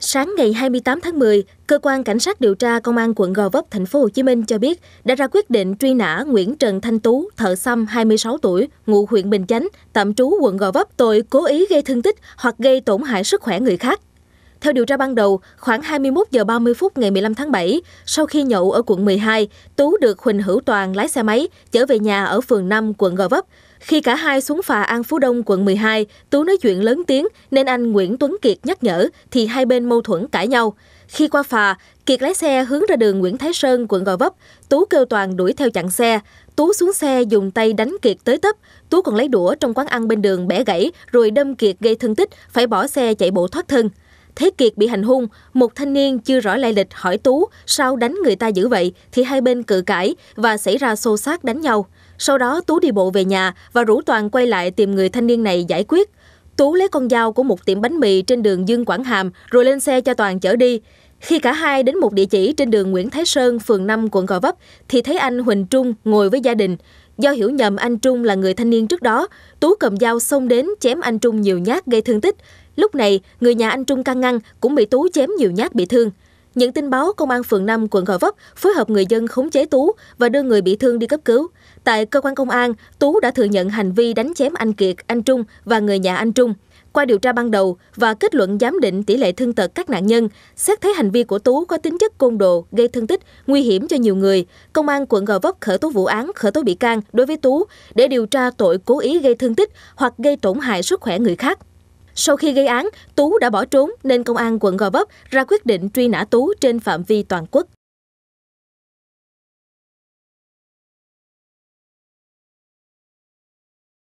Sáng ngày 28 tháng 10, cơ quan cảnh sát điều tra công an quận Gò Vấp thành phố Hồ Chí Minh cho biết đã ra quyết định truy nã Nguyễn Trần Thanh Tú, thợ xăm 26 tuổi, ngụ huyện Bình Chánh, tạm trú quận Gò Vấp tội cố ý gây thương tích hoặc gây tổn hại sức khỏe người khác. Theo điều tra ban đầu, khoảng 21 giờ 30 phút ngày 15 tháng 7, sau khi nhậu ở quận 12, Tú được Huỳnh Hữu Toàn lái xe máy chở về nhà ở phường 5, quận Gò Vấp. Khi cả hai xuống phà An Phú Đông, quận 12, Tú nói chuyện lớn tiếng nên anh Nguyễn Tuấn Kiệt nhắc nhở thì hai bên mâu thuẫn cãi nhau. Khi qua phà, Kiệt lái xe hướng ra đường Nguyễn Thái Sơn, quận Gò Vấp. Tú kêu Toàn đuổi theo chặn xe. Tú xuống xe dùng tay đánh Kiệt tới tấp. Tú còn lấy đũa trong quán ăn bên đường bẻ gãy rồi đâm Kiệt gây thương tích, phải bỏ xe chạy bộ thoát thân. Thế Kiệt bị hành hung, một thanh niên chưa rõ lai lịch hỏi Tú sao đánh người ta dữ vậy thì hai bên cự cãi và xảy ra xô xát đánh nhau. Sau đó Tú đi bộ về nhà và rủ Toàn quay lại tìm người thanh niên này giải quyết. Tú lấy con dao của một tiệm bánh mì trên đường Dương Quảng Hàm rồi lên xe cho Toàn chở đi. Khi cả hai đến một địa chỉ trên đường Nguyễn Thái Sơn, phường 5, quận Gò Vấp, thì thấy anh Huỳnh Trung ngồi với gia đình. Do hiểu nhầm anh Trung là người thanh niên trước đó, Tú cầm dao xông đến chém anh Trung nhiều nhát gây thương tích. Lúc này, người nhà anh Trung can ngăn cũng bị Tú chém nhiều nhát bị thương. Nhận tin báo, Công an phường 5, quận Gò Vấp phối hợp người dân khống chế Tú và đưa người bị thương đi cấp cứu. Tại cơ quan công an, Tú đã thừa nhận hành vi đánh chém anh Kiệt, anh Trung và người nhà anh Trung. Qua điều tra ban đầu và kết luận giám định tỷ lệ thương tật các nạn nhân, xét thấy hành vi của Tú có tính chất côn đồ, gây thương tích, nguy hiểm cho nhiều người, Công an quận Gò Vấp khởi tố vụ án, khởi tố bị can đối với Tú để điều tra tội cố ý gây thương tích hoặc gây tổn hại sức khỏe người khác. Sau khi gây án, Tú đã bỏ trốn nên công an quận Gò Vấp ra quyết định truy nã Tú trên phạm vi toàn quốc.